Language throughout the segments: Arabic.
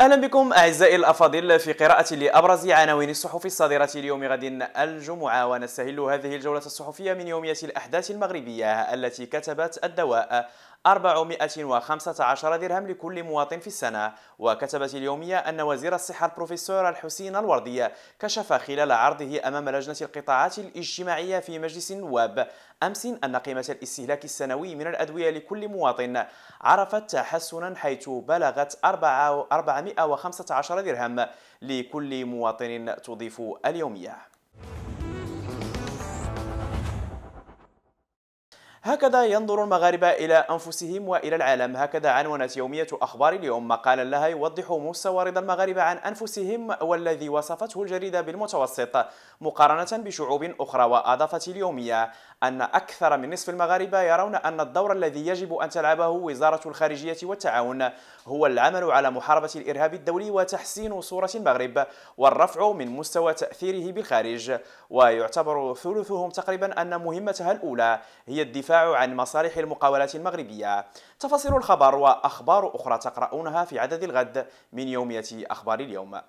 اهلا بكم اعزائي الافاضل في قراءه لابرز عناوين الصحف الصادره اليوم غد الجمعه ونستهل هذه الجوله الصحفيه من يوميه الاحداث المغربيه التي كتبت الدواء 415 درهم لكل مواطن في السنة وكتبت اليومية أن وزير الصحة البروفيسور الحسين الوردي كشف خلال عرضه أمام لجنة القطاعات الاجتماعية في مجلس النواب أمس أن قيمة الاستهلاك السنوي من الأدوية لكل مواطن عرفت تحسنا حيث بلغت 415 درهم لكل مواطن تضيف اليومية هكذا ينظر المغاربة إلى أنفسهم وإلى العالم هكذا عنونت يومية أخبار اليوم مقالا لها يوضح مستوى رضا المغاربة عن أنفسهم والذي وصفته الجريدة بالمتوسط مقارنة بشعوب أخرى وأضافت اليومية أن أكثر من نصف المغاربة يرون أن الدور الذي يجب أن تلعبه وزارة الخارجية والتعاون هو العمل على محاربة الإرهاب الدولي وتحسين صورة المغرب والرفع من مستوى تأثيره بالخارج ويعتبر ثلثهم تقريبا أن مهمتها الأولى هي الدفاع عن مصالح المقاولات المغربية تفاصيل الخبر وأخبار أخرى تقرؤونها في عدد الغد من يومية أخبار اليوم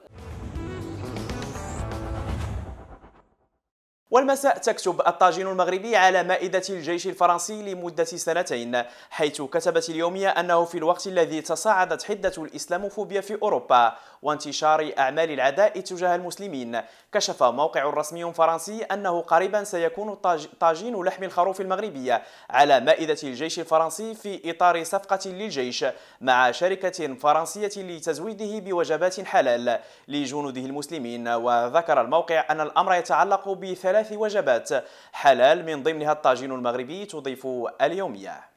والمساء تكتب الطاجين المغربي على مائدة الجيش الفرنسي لمدة سنتين حيث كتبت اليومية أنه في الوقت الذي تصاعدت حدة الإسلاموفوبيا في أوروبا وانتشار أعمال العداء تجاه المسلمين كشف موقع رسمي فرنسي أنه قريبا سيكون طاجين لحم الخروف المغربية على مائدة الجيش الفرنسي في إطار صفقة للجيش مع شركة فرنسية لتزويده بوجبات حلال لجنوده المسلمين وذكر الموقع أن الأمر يتعلق بثلاث ثلاث وجبات حلال من ضمنها الطاجين المغربي تضيف اليوميه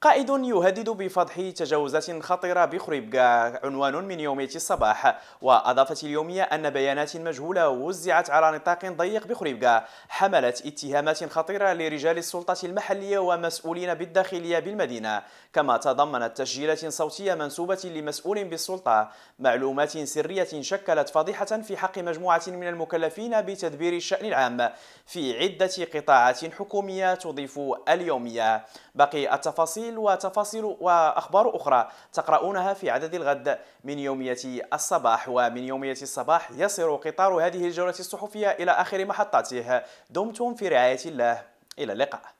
قائد يهدد بفضح تجاوزات خطيرة بخريبكا عنوان من يومية الصباح وأضافت اليومية أن بيانات مجهولة وزعت على نطاق ضيق بخريبكا حملت اتهامات خطيرة لرجال السلطة المحلية ومسؤولين بالداخلية بالمدينة كما تضمنت تسجيلات صوتية منسوبة لمسؤول بالسلطة معلومات سرية شكلت فضيحة في حق مجموعة من المكلفين بتدبير الشأن العام في عدة قطاعات حكومية تضيف اليومية بقي التفاصيل تفاصيل وتفاصيل وأخبار أخرى تقرؤونها في عدد الغد من يومية الصباح ومن يومية الصباح يصل قطار هذه الجولة الصحفية إلى آخر محطاته دمتم في رعاية الله إلى اللقاء